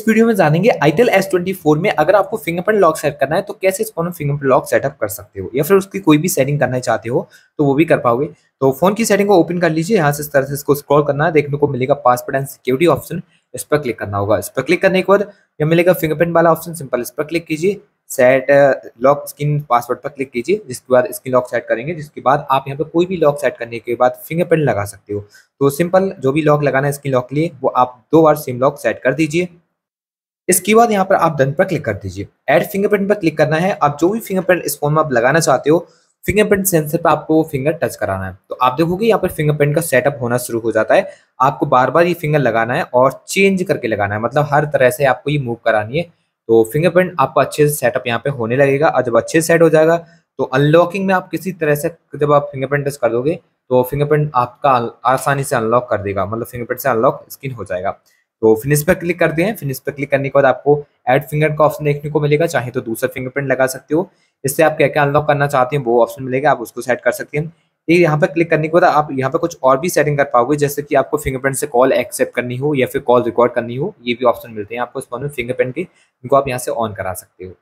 इस वीडियो में जानेंगे आईटेल एस ट्वेंटी फोर में अगर आपको फिंगरप्रिंट लॉक सेट करना है तो कैसे में फिंगरप्रिंट लॉक सेटअप कर सकते हो या फिर उसकी कोई भी सेटिंग करना चाहते हो तो वो भी कर पाओगे तो फोन की सेटिंग को ओपन कर लीजिए यहाँ से इस तरह से इसको स्क्रॉल करना है देखने को मिलेगा पासवर्ड एंड सिक्योरिटी ऑप्शन इस पर क्लिक करना होगा इस पर क्लिक करने के बाद यह मिलेगा फिंगरप्रिंट वाला ऑप्शन सिंपल इस पर क्लिक कीजिए सेट लॉक स्क्रीन पासवर्ड पर क्लिक कीजिए जिसके बाद स्क्रीन लॉक सेट करेंगे जिसके बाद आप यहाँ पर कोई भी लॉक सेट करने के बाद फिंगरप्रिंट लगा सकते हो तो सिंपल जो भी लॉक लगाना है स्क्रीन लॉक के लिए वो आप दो बार सिम लॉक सेट कर दीजिए इसके बाद यहाँ पर आप डन पर क्लिक कर दीजिए एड फिंगरप्रिंट पर क्लिक करना है आप जो भी फिंगरप्रिंट इस फोन में आप लगाना चाहते हो फिंगरप्रिंट सेंसर पर आपको वो फिंगर टच कराना है तो आप देखोगे यहाँ पर फिंगरप्रिंट का सेटअप होना शुरू हो जाता है आपको बार बार ये फिंगर लगाना है और चेंज करके लगाना है मतलब हर तरह से आपको ये मूव करानी है तो फिंगरप्रिंट आपका अच्छे से सेटअप यहाँ पे होने लगेगा और जब अच्छे से सेट हो जाएगा तो अनलॉकिंग में आप किसी तरह से जब आप फिंगरप्रिंट टच कर दोगे तो फिंगरप्रिंट आपका आसानी से अनलॉक कर देगा मतलब फिंगरप्रिंट से अनलॉक स्क्रीन हो जाएगा तो फिनिश पर क्लिक करते हैं फिनिश पर क्लिक करने के बाद आपको एड फिंगर का ऑप्शन देखने को मिलेगा चाहे तो दूसरा फिंगरप्रिंट लगा सकते हो इससे आप क्या क्या अनलॉक करना चाहते हैं वो ऑप्शन मिलेगा आप उसको सेट कर सकते हैं ये यहाँ पर क्लिक करने के बाद आप यहाँ पर कुछ और भी सेटिंग कर पाओगे जैसे कि आपको फिंगरप्रिंट से कॉल एक्सेप्ट करनी हो या फिर कॉल रिकॉर्ड करनी हो ये भी ऑप्शन मिलते हैं आपको इस फोन में फिंगरप्रिंट के इनको आप यहाँ से ऑन करा सकते हो